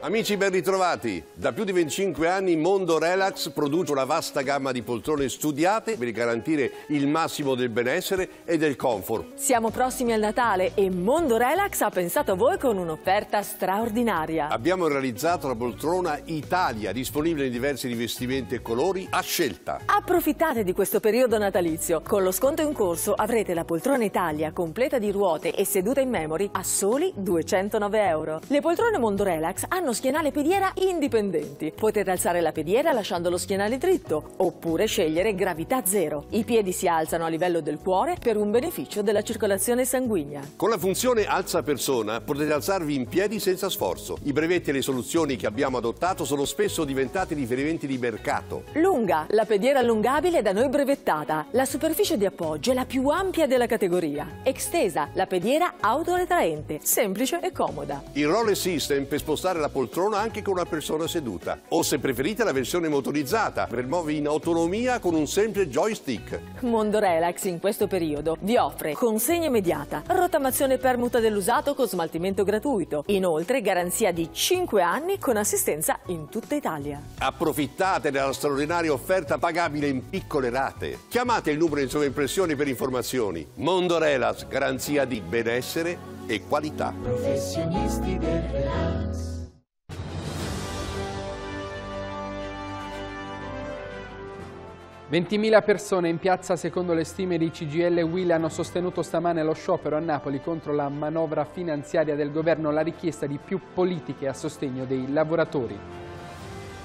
Amici ben ritrovati, da più di 25 anni Mondo Relax produce una vasta gamma di poltrone studiate per garantire il massimo del benessere e del comfort. Siamo prossimi al Natale e Mondo Relax ha pensato a voi con un'offerta straordinaria. Abbiamo realizzato la poltrona Italia, disponibile in diversi rivestimenti e colori a scelta. Approfittate di questo periodo natalizio. Con lo sconto in corso avrete la poltrona Italia completa di ruote e seduta in memory a soli 209 euro. Le poltrone Mondo Relax hanno hanno schienale pediera indipendenti. Potete alzare la pediera lasciando lo schienale dritto oppure scegliere gravità zero. I piedi si alzano a livello del cuore per un beneficio della circolazione sanguigna. Con la funzione alza persona potete alzarvi in piedi senza sforzo. I brevetti e le soluzioni che abbiamo adottato sono spesso diventati riferimenti di mercato. Lunga, la pediera allungabile da noi brevettata. La superficie di appoggio è la più ampia della categoria. Extesa, la pediera autoretraente, semplice e comoda. Il roller system per spostare la posizione poltrona anche con una persona seduta. O se preferite la versione motorizzata per muovi in autonomia con un semplice joystick. Mondo Relax in questo periodo vi offre consegna immediata, rotamazione permuta dell'usato con smaltimento gratuito. Inoltre garanzia di 5 anni con assistenza in tutta Italia. Approfittate della straordinaria offerta pagabile in piccole rate. Chiamate il numero in sovraimpressione per informazioni. Mondo Relax, garanzia di benessere e qualità. Professionisti del relax. 20.000 persone in piazza secondo le stime di CGL e Will hanno sostenuto stamane lo sciopero a Napoli contro la manovra finanziaria del governo, la richiesta di più politiche a sostegno dei lavoratori.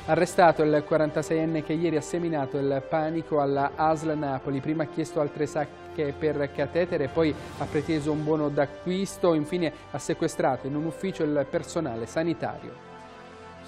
Arrestato il 46enne che ieri ha seminato il panico alla ASL Napoli, prima ha chiesto altre sacche per catetere, poi ha preteso un buono d'acquisto, infine ha sequestrato in un ufficio il personale sanitario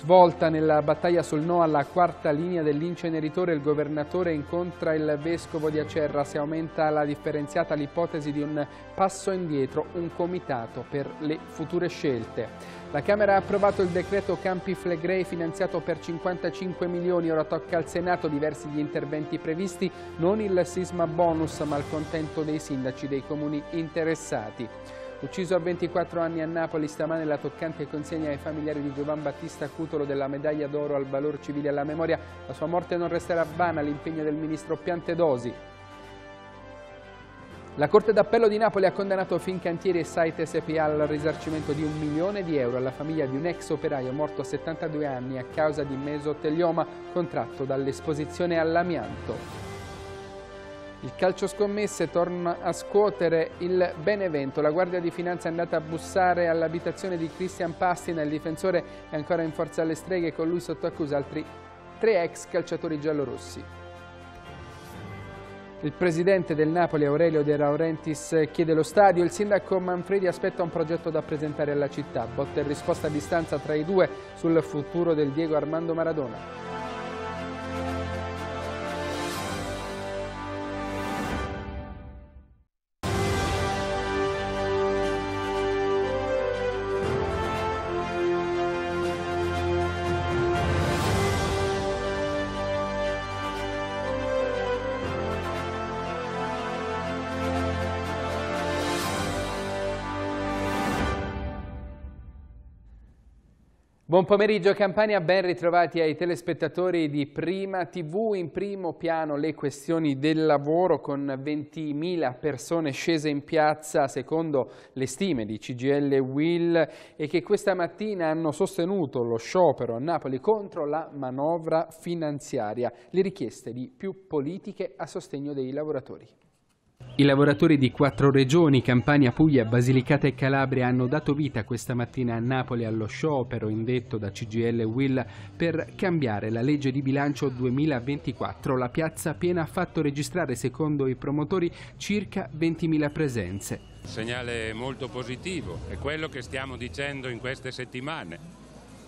svolta nella battaglia sul no alla quarta linea dell'inceneritore, il governatore incontra il vescovo di Acerra. Si aumenta la differenziata l'ipotesi di un passo indietro, un comitato per le future scelte. La Camera ha approvato il decreto Campi Flegrei finanziato per 55 milioni, ora tocca al Senato diversi gli interventi previsti, non il sisma bonus ma il contento dei sindaci dei comuni interessati. Ucciso a 24 anni a Napoli stamane la toccante consegna ai familiari di Giovan Battista Cutolo della medaglia d'oro al valor civile e alla memoria. La sua morte non resterà vana l'impegno del ministro Piantedosi. La Corte d'Appello di Napoli ha condannato Fincantieri e Site SPA al risarcimento di un milione di euro alla famiglia di un ex operaio morto a 72 anni a causa di mesotelioma contratto dall'esposizione all'amianto. Il calcio scommesse torna a scuotere il Benevento. La Guardia di Finanza è andata a bussare all'abitazione di Christian Pastina. Il difensore è ancora in forza alle streghe con lui sotto accusa altri tre ex calciatori giallorossi. Il presidente del Napoli, Aurelio De Laurentiis, chiede lo stadio. Il sindaco Manfredi aspetta un progetto da presentare alla città. Botta e risposta a distanza tra i due sul futuro del Diego Armando Maradona. Buon pomeriggio Campania, ben ritrovati ai telespettatori di Prima TV. In primo piano le questioni del lavoro con 20.000 persone scese in piazza secondo le stime di CGL Will e che questa mattina hanno sostenuto lo sciopero a Napoli contro la manovra finanziaria. Le richieste di più politiche a sostegno dei lavoratori. I lavoratori di quattro regioni, Campania, Puglia, Basilicata e Calabria, hanno dato vita questa mattina a Napoli allo sciopero indetto da CGL Will per cambiare la legge di bilancio 2024. La piazza piena ha fatto registrare, secondo i promotori, circa 20.000 presenze. Un segnale molto positivo, è quello che stiamo dicendo in queste settimane.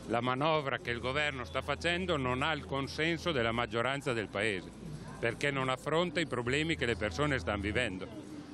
La manovra che il governo sta facendo non ha il consenso della maggioranza del Paese perché non affronta i problemi che le persone stanno vivendo,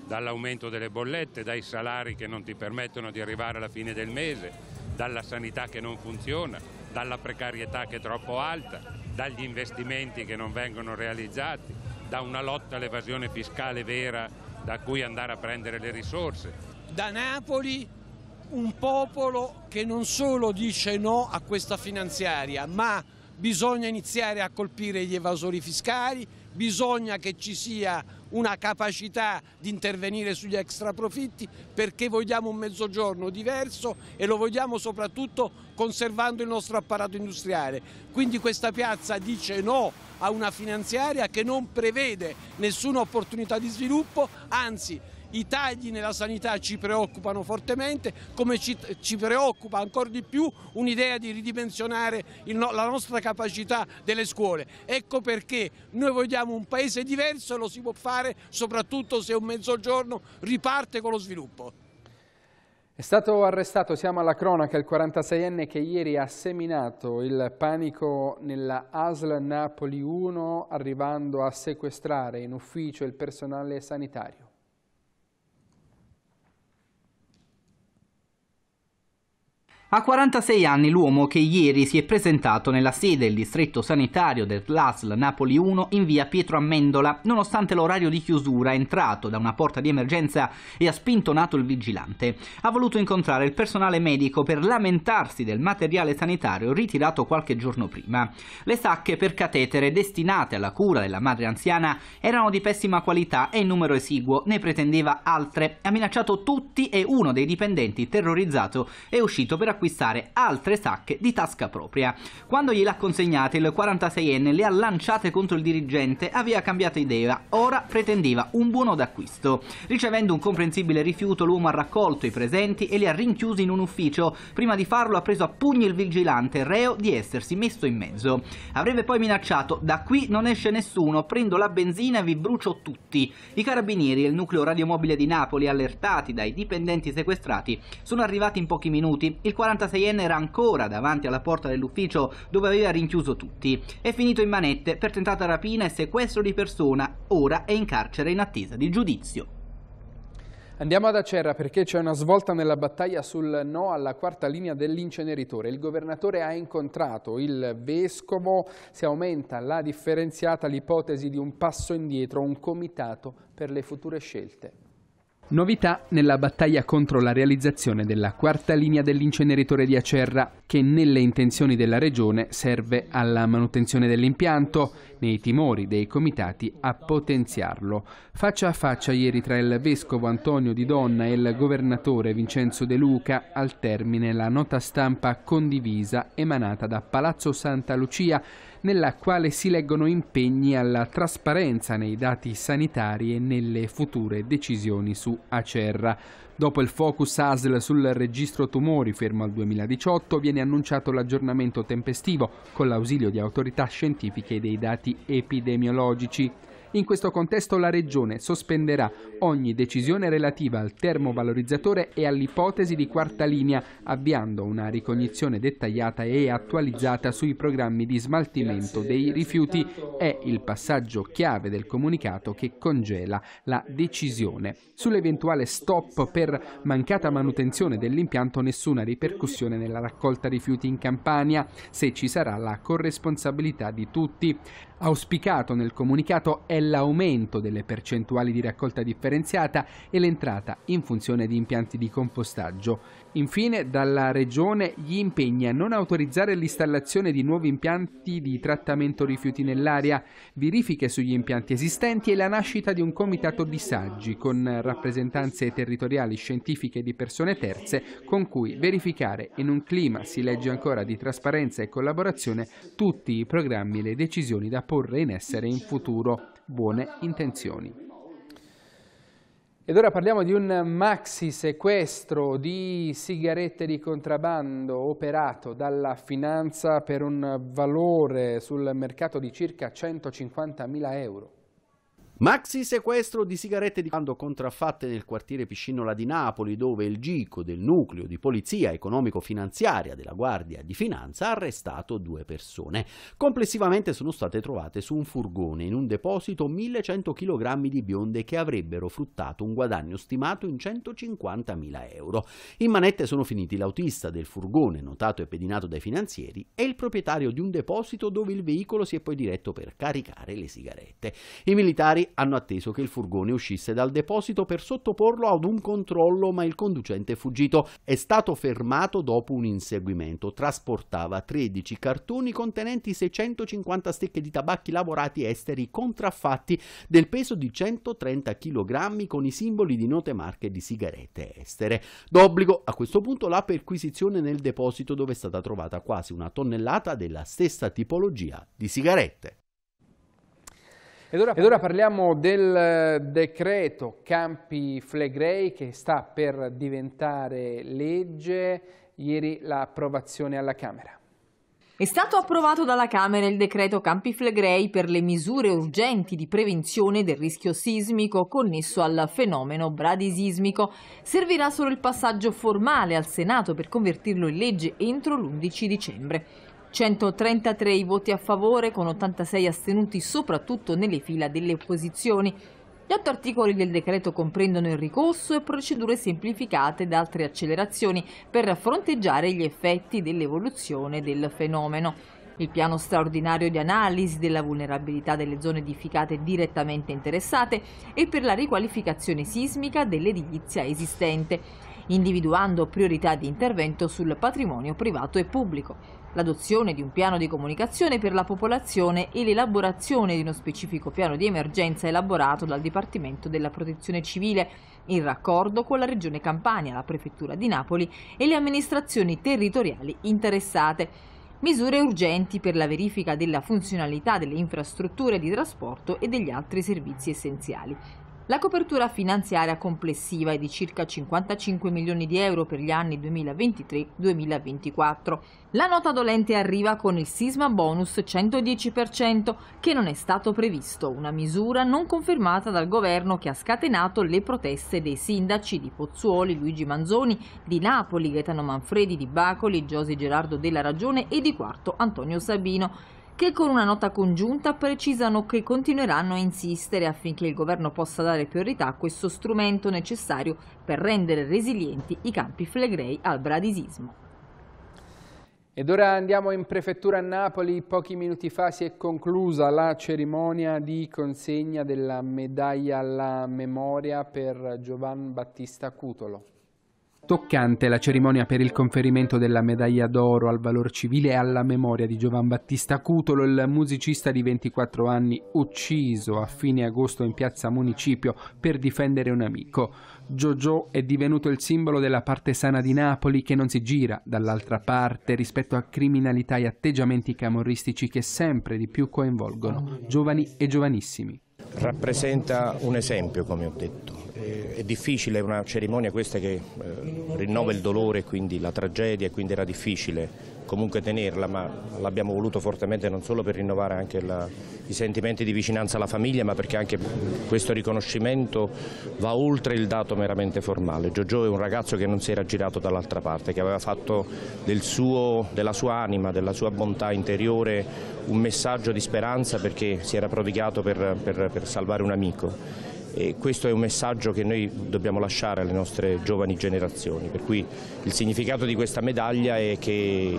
dall'aumento delle bollette, dai salari che non ti permettono di arrivare alla fine del mese, dalla sanità che non funziona, dalla precarietà che è troppo alta, dagli investimenti che non vengono realizzati, da una lotta all'evasione fiscale vera da cui andare a prendere le risorse. Da Napoli un popolo che non solo dice no a questa finanziaria, ma bisogna iniziare a colpire gli evasori fiscali, bisogna che ci sia una capacità di intervenire sugli extraprofitti perché vogliamo un mezzogiorno diverso e lo vogliamo soprattutto conservando il nostro apparato industriale. Quindi questa piazza dice no a una finanziaria che non prevede nessuna opportunità di sviluppo, anzi i tagli nella sanità ci preoccupano fortemente, come ci, ci preoccupa ancora di più un'idea di ridimensionare il, la nostra capacità delle scuole. Ecco perché noi vogliamo un paese diverso e lo si può fare soprattutto se un mezzogiorno riparte con lo sviluppo. È stato arrestato, siamo alla cronaca, il 46enne che ieri ha seminato il panico nella ASL Napoli 1 arrivando a sequestrare in ufficio il personale sanitario. A 46 anni l'uomo che ieri si è presentato nella sede del distretto sanitario del CLASL Napoli 1 in via Pietro Amendola, nonostante l'orario di chiusura, è entrato da una porta di emergenza e ha spintonato il vigilante. Ha voluto incontrare il personale medico per lamentarsi del materiale sanitario ritirato qualche giorno prima. Le sacche per catetere destinate alla cura della madre anziana erano di pessima qualità e in numero esiguo, ne pretendeva altre. Ha minacciato tutti e uno dei dipendenti terrorizzato è uscito per acquistare acquistare altre sacche di tasca propria. Quando gliel'ha consegnate, il 46enne le ha lanciate contro il dirigente, aveva cambiato idea, ora pretendeva un buono d'acquisto. Ricevendo un comprensibile rifiuto, l'uomo ha raccolto i presenti e li ha rinchiusi in un ufficio. Prima di farlo ha preso a pugni il vigilante, reo di essersi messo in mezzo. Avrebbe poi minacciato, da qui non esce nessuno, prendo la benzina e vi brucio tutti. I carabinieri e il nucleo radiomobile di Napoli, allertati dai dipendenti sequestrati, sono arrivati in pochi minuti. Il 46 76enne era ancora davanti alla porta dell'ufficio dove aveva rinchiuso tutti. È finito in manette per tentata rapina e sequestro di persona, ora è in carcere in attesa di giudizio. Andiamo ad Acerra perché c'è una svolta nella battaglia sul no alla quarta linea dell'inceneritore. Il governatore ha incontrato il vescovo, si aumenta la differenziata l'ipotesi di un passo indietro, un comitato per le future scelte. Novità nella battaglia contro la realizzazione della quarta linea dell'inceneritore di Acerra, che nelle intenzioni della Regione serve alla manutenzione dell'impianto, nei timori dei comitati a potenziarlo. Faccia a faccia ieri tra il Vescovo Antonio Di Donna e il Governatore Vincenzo De Luca, al termine la nota stampa condivisa emanata da Palazzo Santa Lucia, nella quale si leggono impegni alla trasparenza nei dati sanitari e nelle future decisioni su Acerra. Dopo il focus ASL sul registro tumori fermo al 2018 viene annunciato l'aggiornamento tempestivo con l'ausilio di autorità scientifiche dei dati epidemiologici. In questo contesto la Regione sospenderà ogni decisione relativa al termovalorizzatore e all'ipotesi di quarta linea, avviando una ricognizione dettagliata e attualizzata sui programmi di smaltimento dei rifiuti. È il passaggio chiave del comunicato che congela la decisione. Sull'eventuale stop per mancata manutenzione dell'impianto nessuna ripercussione nella raccolta rifiuti in Campania, se ci sarà la corresponsabilità di tutti. Auspicato nel comunicato è l'aumento delle percentuali di raccolta differenziata e l'entrata in funzione di impianti di compostaggio. Infine, dalla Regione gli impegni a non autorizzare l'installazione di nuovi impianti di trattamento rifiuti nell'area, verifiche sugli impianti esistenti e la nascita di un comitato di saggi con rappresentanze territoriali, scientifiche di persone terze con cui verificare in un clima, si legge ancora, di trasparenza e collaborazione tutti i programmi e le decisioni da porre in essere in futuro buone intenzioni. Ed ora parliamo di un maxi sequestro di sigarette di contrabbando operato dalla finanza per un valore sul mercato di circa 150.000 euro. Maxi sequestro di sigarette di quando contraffatte nel quartiere Piscinola di Napoli, dove il GICO del nucleo di polizia economico-finanziaria della Guardia di Finanza ha arrestato due persone. Complessivamente sono state trovate su un furgone in un deposito 1100 kg di bionde che avrebbero fruttato un guadagno stimato in 150.000 euro. In manette sono finiti l'autista del furgone, notato e pedinato dai finanzieri, e il proprietario di un deposito dove il veicolo si è poi diretto per caricare le sigarette. I militari hanno atteso che il furgone uscisse dal deposito per sottoporlo ad un controllo, ma il conducente è fuggito. È stato fermato dopo un inseguimento. Trasportava 13 cartoni contenenti 650 stecche di tabacchi lavorati esteri contraffatti del peso di 130 kg con i simboli di note marche di sigarette estere. D'obbligo a questo punto la perquisizione nel deposito dove è stata trovata quasi una tonnellata della stessa tipologia di sigarette. Ed ora, ed ora parliamo del eh, decreto Campi Flegrei che sta per diventare legge, ieri l'approvazione alla Camera. È stato approvato dalla Camera il decreto Campi Flegrei per le misure urgenti di prevenzione del rischio sismico connesso al fenomeno bradisismico. Servirà solo il passaggio formale al Senato per convertirlo in legge entro l'11 dicembre. 133 i voti a favore con 86 astenuti soprattutto nelle fila delle opposizioni. Gli otto articoli del decreto comprendono il ricorso e procedure semplificate ed altre accelerazioni per fronteggiare gli effetti dell'evoluzione del fenomeno. Il piano straordinario di analisi della vulnerabilità delle zone edificate direttamente interessate e per la riqualificazione sismica dell'edilizia esistente, individuando priorità di intervento sul patrimonio privato e pubblico l'adozione di un piano di comunicazione per la popolazione e l'elaborazione di uno specifico piano di emergenza elaborato dal Dipartimento della Protezione Civile in raccordo con la Regione Campania, la Prefettura di Napoli e le amministrazioni territoriali interessate misure urgenti per la verifica della funzionalità delle infrastrutture di trasporto e degli altri servizi essenziali. La copertura finanziaria complessiva è di circa 55 milioni di euro per gli anni 2023-2024. La nota dolente arriva con il sisma bonus 110% che non è stato previsto, una misura non confermata dal governo che ha scatenato le proteste dei sindaci di Pozzuoli, Luigi Manzoni, di Napoli, Gaetano Manfredi, di Bacoli, Giosi Gerardo della Ragione e di Quarto Antonio Sabino che con una nota congiunta precisano che continueranno a insistere affinché il governo possa dare priorità a questo strumento necessario per rendere resilienti i campi flegrei al bradisismo. Ed ora andiamo in prefettura a Napoli, pochi minuti fa si è conclusa la cerimonia di consegna della medaglia alla memoria per Giovan Battista Cutolo. Toccante la cerimonia per il conferimento della medaglia d'oro al valor civile e alla memoria di Giovan Battista Cutolo, il musicista di 24 anni ucciso a fine agosto in piazza Municipio per difendere un amico. Giorgio è divenuto il simbolo della parte sana di Napoli che non si gira dall'altra parte rispetto a criminalità e atteggiamenti camorristici che sempre di più coinvolgono giovani e giovanissimi rappresenta un esempio, come ho detto. Eh, è difficile, è una cerimonia questa che eh, rinnova il dolore, quindi la tragedia, quindi era difficile comunque tenerla, ma l'abbiamo voluto fortemente non solo per rinnovare anche la, i sentimenti di vicinanza alla famiglia, ma perché anche questo riconoscimento va oltre il dato meramente formale. Giorgio è un ragazzo che non si era girato dall'altra parte, che aveva fatto del suo, della sua anima, della sua bontà interiore un messaggio di speranza perché si era prodigato per, per, per salvare un amico e questo è un messaggio che noi dobbiamo lasciare alle nostre giovani generazioni, per cui il significato di questa medaglia è che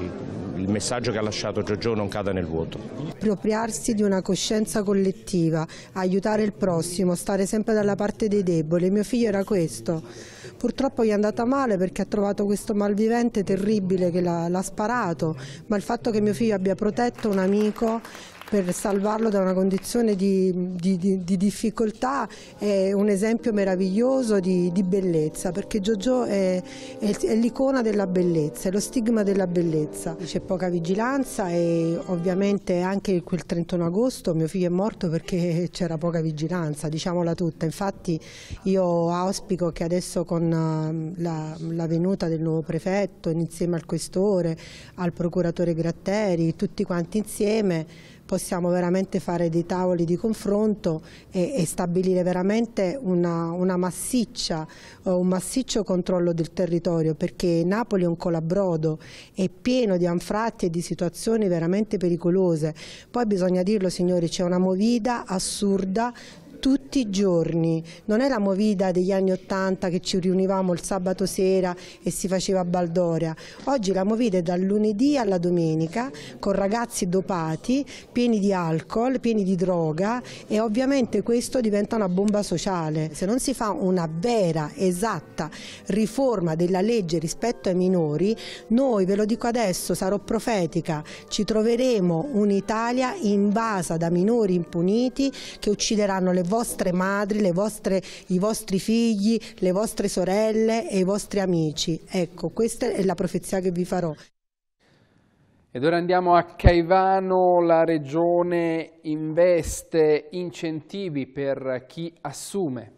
il messaggio che ha lasciato Giorgio non cada nel vuoto. Appropriarsi di una coscienza collettiva, aiutare il prossimo, stare sempre dalla parte dei deboli, mio figlio era questo. Purtroppo gli è andata male perché ha trovato questo malvivente terribile che l'ha sparato, ma il fatto che mio figlio abbia protetto un amico per salvarlo da una condizione di, di, di, di difficoltà è un esempio meraviglioso di, bellezza, perché Giorgio è, è, è l'icona della bellezza, è lo stigma della bellezza. C'è poca vigilanza e ovviamente anche quel 31 agosto mio figlio è morto perché c'era poca vigilanza, diciamola tutta. Infatti io auspico che adesso con ehm, la, la venuta del nuovo prefetto, insieme al questore, al procuratore Gratteri, tutti quanti insieme possiamo veramente fare dei tavoli di confronto e, e stabilire veramente una, una massiccia, eh, un massiccio controllo del territorio perché Napoli è un colabrodo, è pieno di anfratti e di situazioni veramente pericolose. Poi bisogna dirlo signori, c'è una movida assurda tutti i giorni, non è la movida degli anni Ottanta che ci riunivamo il sabato sera e si faceva baldoria, oggi la movida è dal lunedì alla domenica con ragazzi dopati, pieni di alcol, pieni di droga e ovviamente questo diventa una bomba sociale, se non si fa una vera, esatta riforma della legge rispetto ai minori, noi ve lo dico adesso, sarò profetica, ci troveremo un'Italia invasa da minori impuniti che uccideranno le vostre vostre madri, vostre, i vostri figli, le vostre sorelle e i vostri amici. Ecco, questa è la profezia che vi farò. Ed ora andiamo a Caivano, la regione investe incentivi per chi assume.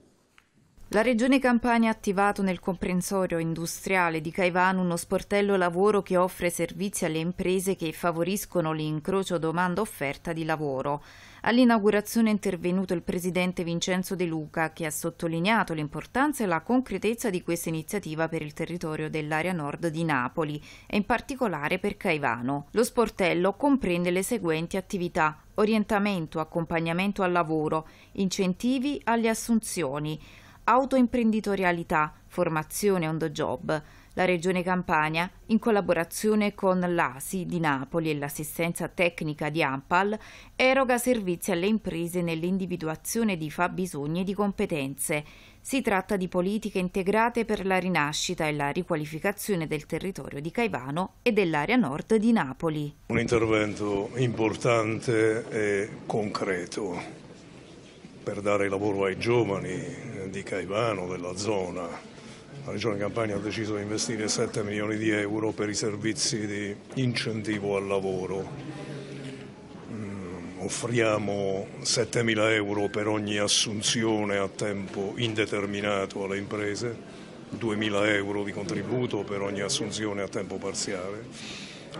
La Regione Campania ha attivato nel comprensorio industriale di Caivano uno sportello lavoro che offre servizi alle imprese che favoriscono l'incrocio domanda-offerta di lavoro. All'inaugurazione è intervenuto il presidente Vincenzo De Luca che ha sottolineato l'importanza e la concretezza di questa iniziativa per il territorio dell'area nord di Napoli e in particolare per Caivano. Lo sportello comprende le seguenti attività orientamento, accompagnamento al lavoro, incentivi alle assunzioni, Autoimprenditorialità, formazione on the job. La Regione Campania, in collaborazione con l'ASI di Napoli e l'assistenza tecnica di Ampal, eroga servizi alle imprese nell'individuazione di fabbisogni e di competenze. Si tratta di politiche integrate per la rinascita e la riqualificazione del territorio di Caivano e dell'area nord di Napoli. Un intervento importante e concreto per dare lavoro ai giovani, di Caivano, della zona. La Regione Campania ha deciso di investire 7 milioni di euro per i servizi di incentivo al lavoro. Mm, offriamo 7 mila euro per ogni assunzione a tempo indeterminato alle imprese, 2 mila euro di contributo per ogni assunzione a tempo parziale,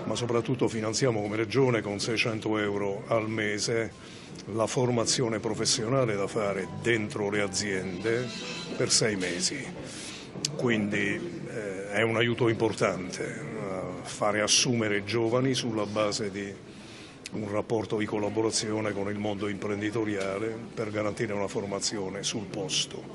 ma soprattutto finanziamo come Regione con 600 euro al mese la formazione professionale da fare dentro le aziende per sei mesi, quindi eh, è un aiuto importante eh, fare assumere giovani sulla base di un rapporto di collaborazione con il mondo imprenditoriale per garantire una formazione sul posto.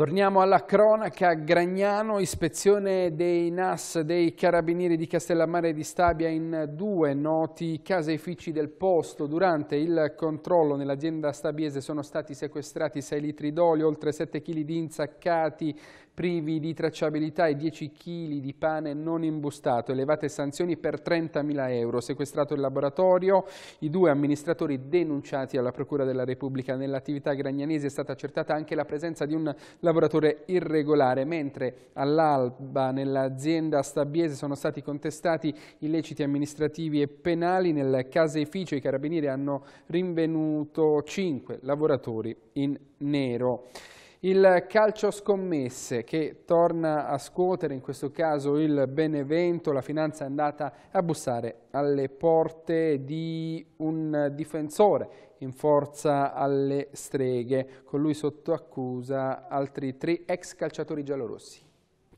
Torniamo alla cronaca, Gragnano, ispezione dei NAS dei carabinieri di Castellammare di Stabia in due noti caseifici del posto. Durante il controllo nell'azienda stabiese sono stati sequestrati 6 litri d'olio, oltre 7 kg di insaccati, privi di tracciabilità e 10 kg di pane non imbustato, elevate sanzioni per 30.000 euro, sequestrato il laboratorio, i due amministratori denunciati alla Procura della Repubblica. Nell'attività gragnanese è stata accertata anche la presenza di un lavoratore irregolare, mentre all'alba nell'azienda stabiese sono stati contestati illeciti amministrativi e penali. Nel caseificio i carabinieri hanno rinvenuto 5 lavoratori in nero. Il calcio scommesse che torna a scuotere, in questo caso il Benevento, la finanza è andata a bussare alle porte di un difensore in forza alle streghe, con lui sotto accusa altri tre ex calciatori giallorossi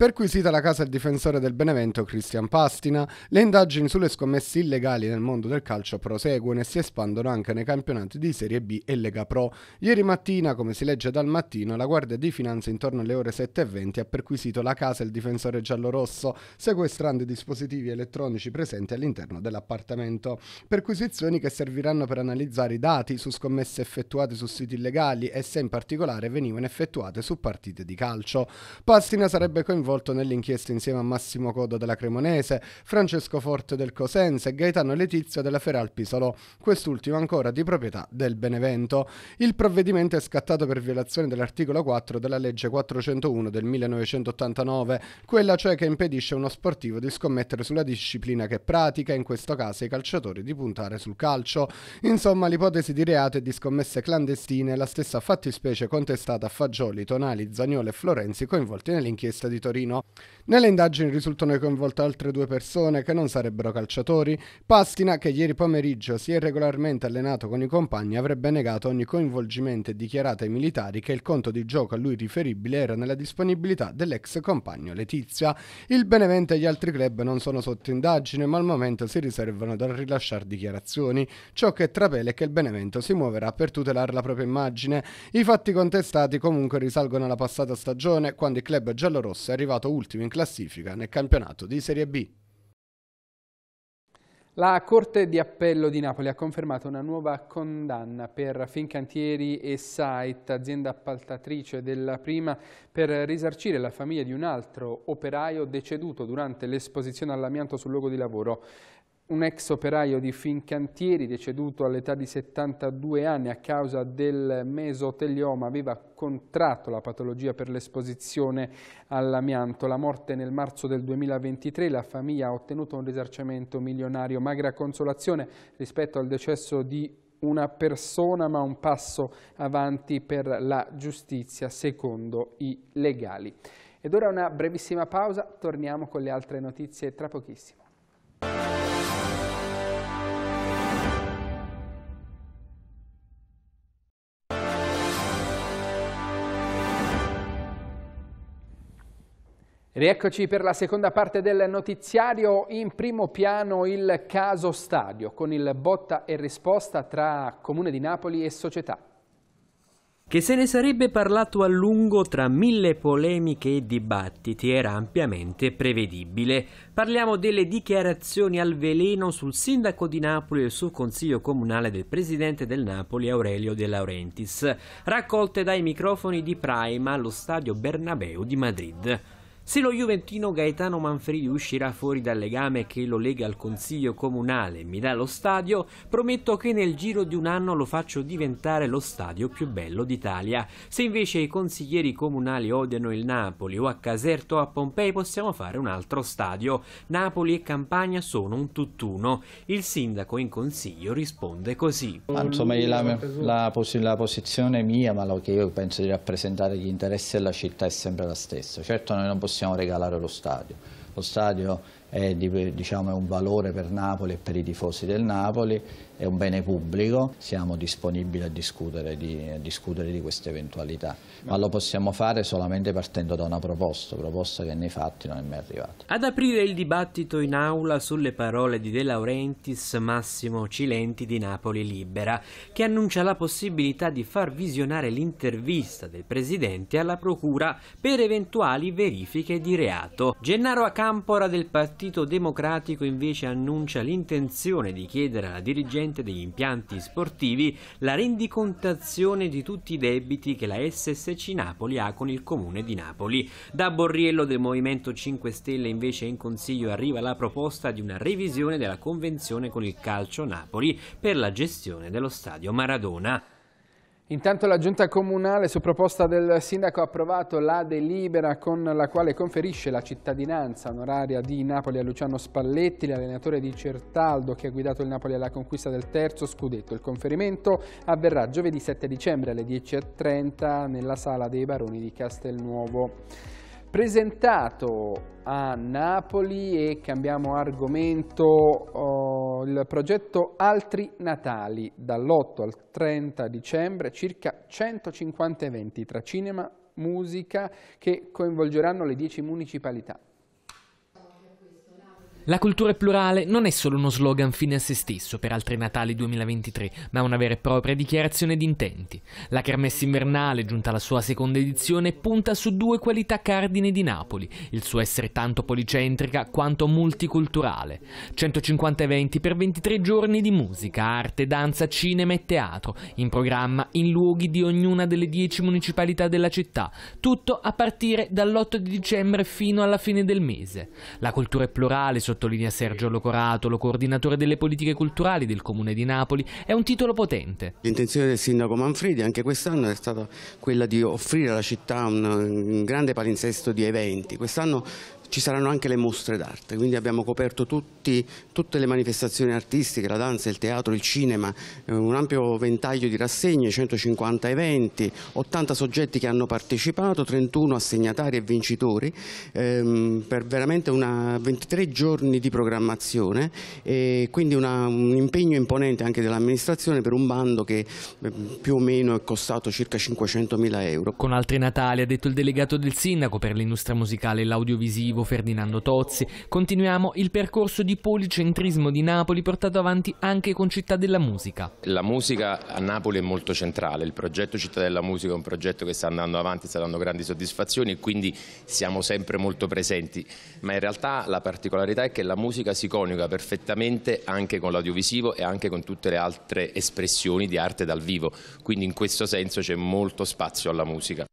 perquisita la casa del difensore del Benevento Cristian Pastina. Le indagini sulle scommesse illegali nel mondo del calcio proseguono e si espandono anche nei campionati di Serie B e Lega Pro. Ieri mattina, come si legge dal mattino, la Guardia di Finanza intorno alle ore 7.20 ha perquisito la casa del difensore giallorosso, sequestrando i dispositivi elettronici presenti all'interno dell'appartamento. Perquisizioni che serviranno per analizzare i dati su scommesse effettuate su siti illegali e se in particolare venivano effettuate su partite di calcio. Pastina sarebbe coinvolto coinvolto nell'inchiesta insieme a Massimo Coda della Cremonese, Francesco Forte del Cosenza e Gaetano Letizia della Feral Pisolo, quest'ultimo ancora di proprietà del Benevento. Il provvedimento è scattato per violazione dell'articolo 4 della legge 401 del 1989, quella cioè che impedisce a uno sportivo di scommettere sulla disciplina che pratica, in questo caso i calciatori di puntare sul calcio. Insomma, l'ipotesi di reato e di scommesse clandestine è la stessa fattispecie contestata a Fagioli, Tonali, Zagnolo e Florenzi coinvolti nell'inchiesta di Torino. Torino. Nelle indagini risultano coinvolte altre due persone che non sarebbero calciatori. Pastina, che ieri pomeriggio si è regolarmente allenato con i compagni, avrebbe negato ogni coinvolgimento e dichiarato ai militari che il conto di gioco a lui riferibile era nella disponibilità dell'ex compagno Letizia. Il Benevento e gli altri club non sono sotto indagine, ma al momento si riservano dal rilasciare dichiarazioni. Ciò che trapela è che il Benevento si muoverà per tutelare la propria immagine. I fatti contestati comunque risalgono alla passata stagione, quando il club giallorossi arrivarono arrivato ultimo in classifica nel campionato di Serie B. La Corte di Appello di Napoli ha confermato una nuova condanna per Fincantieri e Sait, azienda appaltatrice della prima, per risarcire la famiglia di un altro operaio deceduto durante l'esposizione all'amianto sul luogo di lavoro un ex operaio di Fincantieri deceduto all'età di 72 anni a causa del mesotelioma aveva contratto la patologia per l'esposizione all'amianto. La morte nel marzo del 2023, la famiglia ha ottenuto un risarcimento milionario. Magra consolazione rispetto al decesso di una persona ma un passo avanti per la giustizia secondo i legali. Ed ora una brevissima pausa, torniamo con le altre notizie tra pochissimo. Rieccoci per la seconda parte del notiziario, in primo piano il caso stadio, con il botta e risposta tra Comune di Napoli e società. Che se ne sarebbe parlato a lungo tra mille polemiche e dibattiti era ampiamente prevedibile. Parliamo delle dichiarazioni al veleno sul sindaco di Napoli e sul consiglio comunale del presidente del Napoli Aurelio De Laurentiis, raccolte dai microfoni di Prima allo stadio Bernabeu di Madrid. Se lo juventino Gaetano Manfredi uscirà fuori dal legame che lo lega al Consiglio Comunale e mi dà lo stadio, prometto che nel giro di un anno lo faccio diventare lo stadio più bello d'Italia. Se invece i consiglieri comunali odiano il Napoli o a Caserto o a Pompei possiamo fare un altro stadio. Napoli e Campania sono un tutt'uno. Il sindaco in consiglio risponde così. Ma insomma la, la, pos la posizione mia, ma che io penso di rappresentare gli interessi della città è sempre la stessa. Certo noi non possiamo possiamo regalare lo stadio. Lo stadio è, diciamo, un valore per Napoli e per i tifosi del Napoli, è un bene pubblico, siamo disponibili a discutere di, a discutere di queste eventualità, ma lo possiamo fare solamente partendo da una proposta, proposta che nei fatti non è mai arrivata. Ad aprire il dibattito in aula sulle parole di De Laurentiis Massimo Cilenti di Napoli Libera, che annuncia la possibilità di far visionare l'intervista del Presidente alla Procura per eventuali verifiche di reato. Gennaro Acampora del partito Partito Democratico invece annuncia l'intenzione di chiedere alla dirigente degli impianti sportivi la rendicontazione di tutti i debiti che la SSC Napoli ha con il Comune di Napoli. Da Borriello del Movimento 5 Stelle invece in Consiglio arriva la proposta di una revisione della convenzione con il Calcio Napoli per la gestione dello stadio Maradona. Intanto la giunta comunale su proposta del sindaco ha approvato la delibera con la quale conferisce la cittadinanza onoraria di Napoli a Luciano Spalletti, l'allenatore di Certaldo che ha guidato il Napoli alla conquista del terzo scudetto. Il conferimento avverrà giovedì 7 dicembre alle 10.30 nella sala dei Baroni di Castelnuovo presentato a Napoli e cambiamo argomento oh, il progetto Altri Natali dall'8 al 30 dicembre circa 150 eventi tra cinema, musica che coinvolgeranno le 10 municipalità. La cultura è plurale non è solo uno slogan fine a se stesso per altri Natali 2023, ma una vera e propria dichiarazione di intenti. La Kermesse invernale, giunta alla sua seconda edizione, punta su due qualità cardine di Napoli, il suo essere tanto policentrica quanto multiculturale. 150 eventi per 23 giorni di musica, arte, danza, cinema e teatro, in programma in luoghi di ognuna delle 10 municipalità della città, tutto a partire dall'8 di dicembre fino alla fine del mese. La cultura è plurale, sottolinea Sergio Locoratolo, coordinatore delle politiche culturali del Comune di Napoli, è un titolo potente. L'intenzione del sindaco Manfredi anche quest'anno è stata quella di offrire alla città un, un grande palinsesto di eventi. Quest'anno ci saranno anche le mostre d'arte, quindi abbiamo coperto tutti, tutte le manifestazioni artistiche, la danza, il teatro, il cinema, eh, un ampio ventaglio di rassegne, 150 eventi, 80 soggetti che hanno partecipato, 31 assegnatari e vincitori, ehm, per veramente una 23 giorni di programmazione e quindi una, un impegno imponente anche dell'amministrazione per un bando che eh, più o meno è costato circa 500.000 euro. Con altri Natali ha detto il delegato del sindaco per l'industria musicale e l'audiovisivo Diego Ferdinando Tozzi. Continuiamo il percorso di policentrismo di Napoli portato avanti anche con Città della Musica. La musica a Napoli è molto centrale, il progetto Città della Musica è un progetto che sta andando avanti, sta dando grandi soddisfazioni e quindi siamo sempre molto presenti, ma in realtà la particolarità è che la musica si coniuga perfettamente anche con l'audiovisivo e anche con tutte le altre espressioni di arte dal vivo, quindi in questo senso c'è molto spazio alla musica.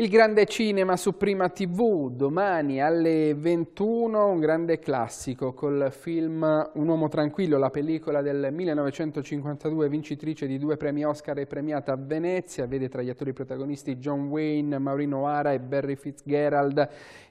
Il grande cinema su Prima TV, domani alle 21, un grande classico col film Un uomo tranquillo, la pellicola del 1952, vincitrice di due premi Oscar e premiata a Venezia, vede tra gli attori protagonisti John Wayne, Maurino Ara e Barry Fitzgerald.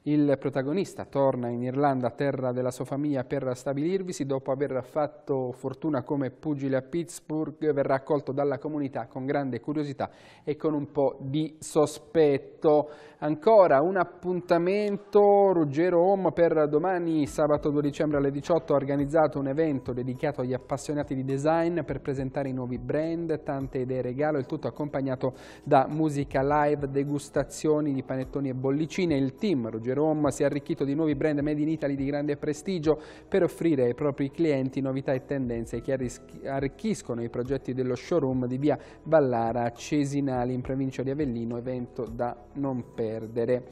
Il protagonista torna in Irlanda, terra della sua famiglia, per stabilirvisi. Dopo aver fatto fortuna come pugile a Pittsburgh, verrà accolto dalla comunità con grande curiosità e con un po' di sospetto biglietto, ancora un appuntamento, Ruggero Home per domani sabato 2 dicembre alle 18 ha organizzato un evento dedicato agli appassionati di design per presentare i nuovi brand, tante idee regalo, il tutto accompagnato da musica live, degustazioni di panettoni e bollicine, il team Ruggero Home si è arricchito di nuovi brand made in Italy di grande prestigio per offrire ai propri clienti novità e tendenze che arricchiscono i progetti dello showroom di via Ballara Cesinali in provincia di Avellino, evento da non perdere.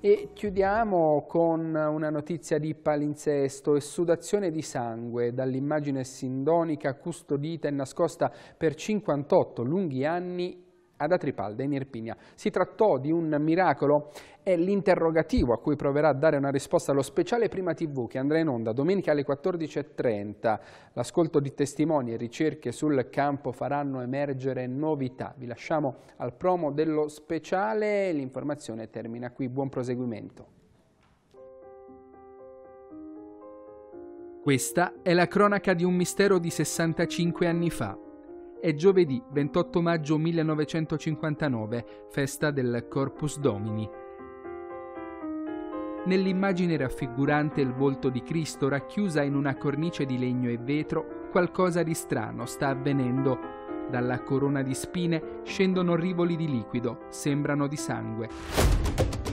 E chiudiamo con una notizia di palinsesto, sudazione di sangue dall'immagine sindonica custodita e nascosta per 58 lunghi anni ad Atripalda in Irpinia. Si trattò di un miracolo, è l'interrogativo a cui proverà a dare una risposta lo speciale Prima TV che andrà in onda domenica alle 14.30. L'ascolto di testimoni e ricerche sul campo faranno emergere novità. Vi lasciamo al promo dello speciale, l'informazione termina qui. Buon proseguimento. Questa è la cronaca di un mistero di 65 anni fa. È giovedì 28 maggio 1959, festa del Corpus Domini. Nell'immagine raffigurante il volto di Cristo racchiusa in una cornice di legno e vetro, qualcosa di strano sta avvenendo. Dalla corona di spine scendono rivoli di liquido, sembrano di sangue.